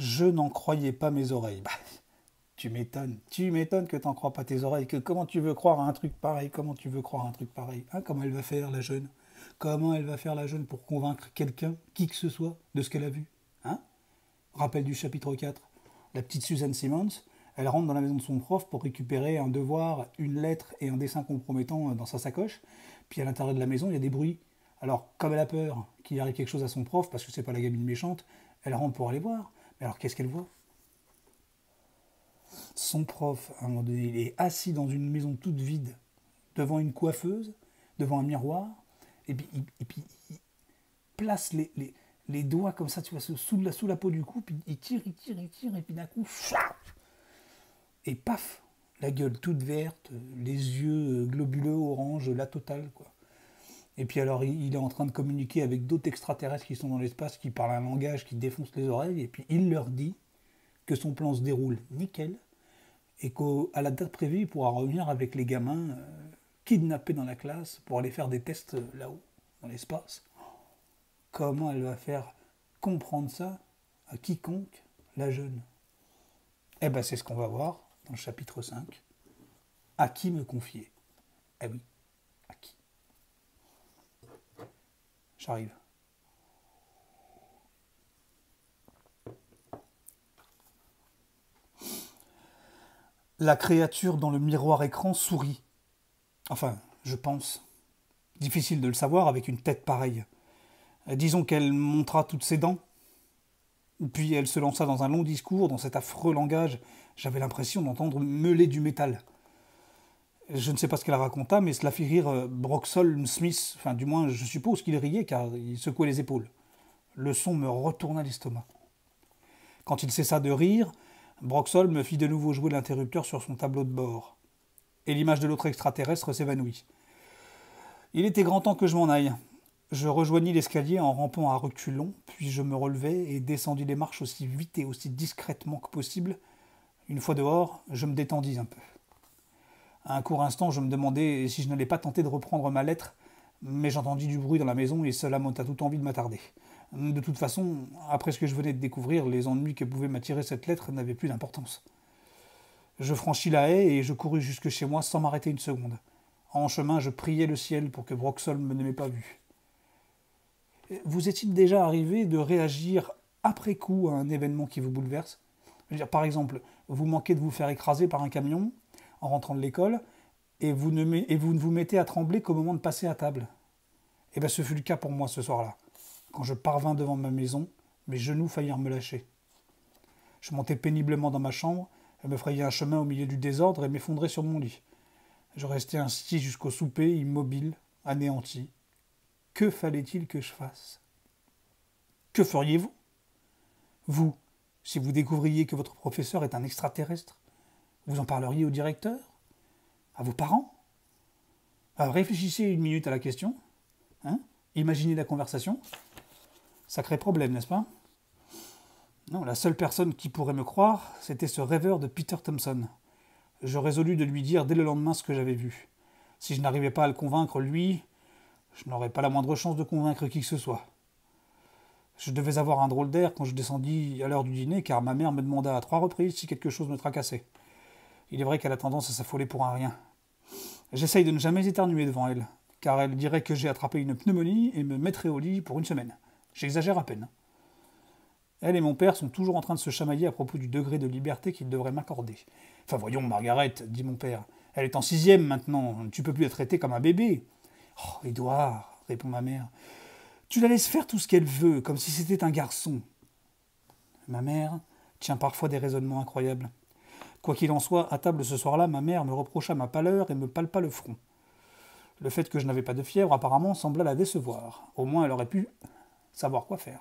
Je n'en croyais pas mes oreilles. Bah, tu m'étonnes, tu m'étonnes que n'en crois pas tes oreilles, que comment tu veux croire à un truc pareil, comment tu veux croire à un truc pareil, hein, comment elle va faire la jeune, comment elle va faire la jeune pour convaincre quelqu'un, qui que ce soit, de ce qu'elle a vu, hein Rappel du chapitre 4, la petite Suzanne Simmons, elle rentre dans la maison de son prof pour récupérer un devoir, une lettre et un dessin compromettant euh, dans sa sacoche. Puis à l'intérieur de la maison, il y a des bruits. Alors, comme elle a peur qu'il arrive quelque chose à son prof, parce que c'est pas la gamine méchante, elle rentre pour aller voir alors qu'est-ce qu'elle voit Son prof, à un moment donné, il est assis dans une maison toute vide, devant une coiffeuse, devant un miroir, et puis, il, place les, doigts comme ça, tu vois, sous la, sous la peau du cou, puis il tire, il tire, il tire, et puis d'un coup, et paf, la gueule toute verte, les yeux globuleux, orange, la totale, quoi. Et puis alors, il est en train de communiquer avec d'autres extraterrestres qui sont dans l'espace, qui parlent un langage qui défonce les oreilles, et puis il leur dit que son plan se déroule nickel, et qu'à la date prévue, il pourra revenir avec les gamins euh, kidnappés dans la classe pour aller faire des tests euh, là-haut, dans l'espace. Comment elle va faire comprendre ça à quiconque, la jeune Eh bien, c'est ce qu'on va voir dans le chapitre 5. À qui me confier Eh oui. J'arrive. La créature dans le miroir écran sourit. Enfin, je pense. Difficile de le savoir avec une tête pareille. Disons qu'elle montra toutes ses dents. Puis elle se lança dans un long discours, dans cet affreux langage. J'avais l'impression d'entendre meuler du métal je ne sais pas ce qu'elle raconta, mais cela fit rire euh, Broxholm Smith. Enfin, du moins, je suppose qu'il riait car il secouait les épaules. Le son me retourna l'estomac. Quand il cessa de rire, Broxholm me fit de nouveau jouer l'interrupteur sur son tableau de bord. Et l'image de l'autre extraterrestre s'évanouit. Il était grand temps que je m'en aille. Je rejoignis l'escalier en rampant à reculons, puis je me relevai et descendis les marches aussi vite et aussi discrètement que possible. Une fois dehors, je me détendis un peu un court instant, je me demandais si je n'allais pas tenter de reprendre ma lettre, mais j'entendis du bruit dans la maison et cela m'ôta toute envie de m'attarder. De toute façon, après ce que je venais de découvrir, les ennuis que pouvait m'attirer cette lettre n'avaient plus d'importance. Je franchis la haie et je courus jusque chez moi sans m'arrêter une seconde. En chemin, je priais le ciel pour que Broxholm ne m'ait pas vu. Vous est-il déjà arrivé de réagir après coup à un événement qui vous bouleverse Par exemple, vous manquez de vous faire écraser par un camion, en rentrant de l'école, et vous, ne, vous mettez à trembler qu'au moment de passer à table. Et eh bien ce fut le cas pour moi ce soir-là, quand je parvins devant ma maison, mes genoux faillirent me lâcher. Je montais péniblement dans ma chambre, elle me frayait un chemin au milieu du désordre et m'effondrait sur mon lit. Je restais ainsi jusqu'au souper, immobile, anéanti. Que fallait-il que je fasse Que feriez-vous Vous, si vous découvriez que votre professeur est un extraterrestre vous en parleriez au directeur À vos parents ah, Réfléchissez une minute à la question. Hein? Imaginez la conversation. Sacré problème, n'est-ce pas Non, la seule personne qui pourrait me croire, c'était ce rêveur de Peter Thompson. Je résolus de lui dire dès le lendemain ce que j'avais vu. Si je n'arrivais pas à le convaincre, lui, je n'aurais pas la moindre chance de convaincre qui que ce soit. Je devais avoir un drôle d'air quand je descendis à l'heure du dîner, car ma mère me demanda à trois reprises si quelque chose me tracassait. Il est vrai qu'elle a tendance à s'affoler pour un rien. J'essaye de ne jamais éternuer devant elle, car elle dirait que j'ai attrapé une pneumonie et me mettrait au lit pour une semaine. J'exagère à peine. Elle et mon père sont toujours en train de se chamailler à propos du degré de liberté qu'ils devraient m'accorder. Enfin voyons, Margaret, dit mon père, elle est en sixième maintenant, tu peux plus la traiter comme un bébé. Oh, Édouard, répond ma mère, tu la laisses faire tout ce qu'elle veut, comme si c'était un garçon. Ma mère tient parfois des raisonnements incroyables. Quoi qu'il en soit, à table ce soir-là, ma mère me reprocha ma pâleur et me palpa le front. Le fait que je n'avais pas de fièvre apparemment sembla la décevoir. Au moins elle aurait pu savoir quoi faire.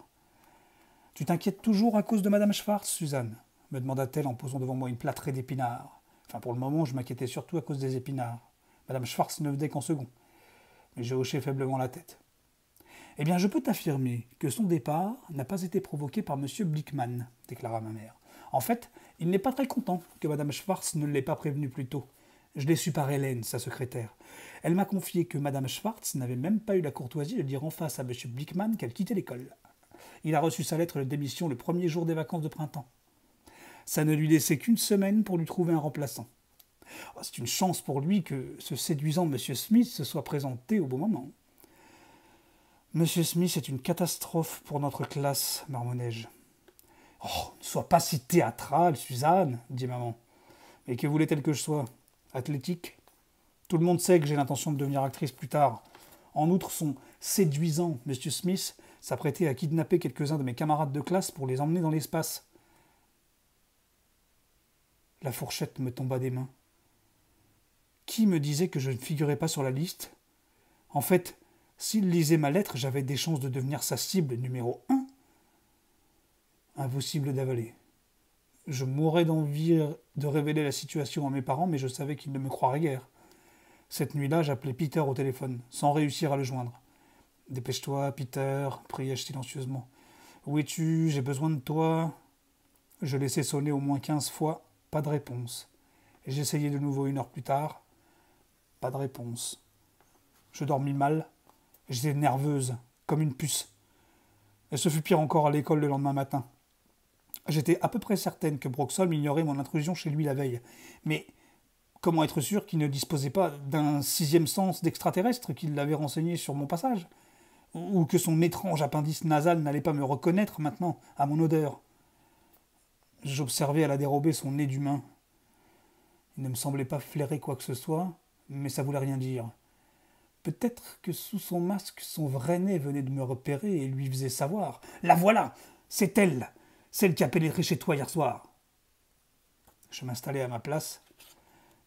Tu t'inquiètes toujours à cause de Madame Schwartz, Suzanne me demanda-t-elle en posant devant moi une plâtrée d'épinards. Enfin, pour le moment, je m'inquiétais surtout à cause des épinards. Madame Schwartz ne venait qu'en second. Mais j'ai hoché faiblement la tête. Eh bien, je peux t'affirmer que son départ n'a pas été provoqué par M. Blickman, déclara ma mère. En fait, il n'est pas très content que Madame Schwartz ne l'ait pas prévenu plus tôt. Je l'ai su par Hélène, sa secrétaire. Elle m'a confié que Madame Schwartz n'avait même pas eu la courtoisie de dire en face à M. Blickman qu'elle quittait l'école. Il a reçu sa lettre de démission le premier jour des vacances de printemps. Ça ne lui laissait qu'une semaine pour lui trouver un remplaçant. Oh, c'est une chance pour lui que ce séduisant M. Smith se soit présenté au bon moment. M. Smith est une catastrophe pour notre classe, marmonnai Oh, ne sois pas si théâtrale, Suzanne, dit maman. Mais que voulait-elle que je sois Athlétique Tout le monde sait que j'ai l'intention de devenir actrice plus tard. En outre, son séduisant M. Smith s'apprêtait à kidnapper quelques-uns de mes camarades de classe pour les emmener dans l'espace. La fourchette me tomba des mains. Qui me disait que je ne figurais pas sur la liste En fait, s'il lisait ma lettre, j'avais des chances de devenir sa cible numéro un impossible d'avaler. Je mourais d'envie de révéler la situation à mes parents, mais je savais qu'ils ne me croiraient guère. Cette nuit-là, j'appelais Peter au téléphone, sans réussir à le joindre. Dépêche-toi, Peter, priai-je silencieusement. Où es-tu J'ai besoin de toi. Je laissais sonner au moins quinze fois, pas de réponse. J'essayai de nouveau une heure plus tard, pas de réponse. Je dormis mal, j'étais nerveuse, comme une puce. Et ce fut pire encore à l'école le lendemain matin. J'étais à peu près certaine que Broxholm ignorait mon intrusion chez lui la veille. Mais comment être sûr qu'il ne disposait pas d'un sixième sens d'extraterrestre qui l'avait renseigné sur mon passage Ou que son étrange appendice nasal n'allait pas me reconnaître maintenant à mon odeur J'observais à la dérobée son nez d'humain. Il ne me semblait pas flairer quoi que ce soit, mais ça voulait rien dire. Peut-être que sous son masque, son vrai nez venait de me repérer et lui faisait savoir. La voilà C'est elle celle qui a pénétré chez toi hier soir. Je m'installai à ma place.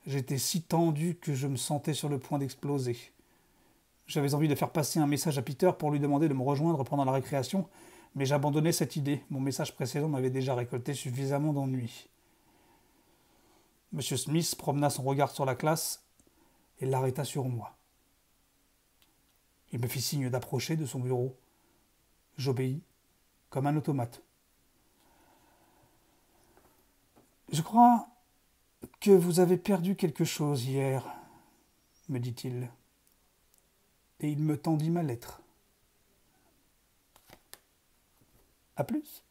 J'étais si tendu que je me sentais sur le point d'exploser. J'avais envie de faire passer un message à Peter pour lui demander de me rejoindre pendant la récréation, mais j'abandonnais cette idée. Mon message précédent m'avait déjà récolté suffisamment d'ennuis. Monsieur Smith promena son regard sur la classe et l'arrêta sur moi. Il me fit signe d'approcher de son bureau. J'obéis comme un automate. Je crois que vous avez perdu quelque chose hier, me dit-il. Et il me tendit ma lettre. À plus.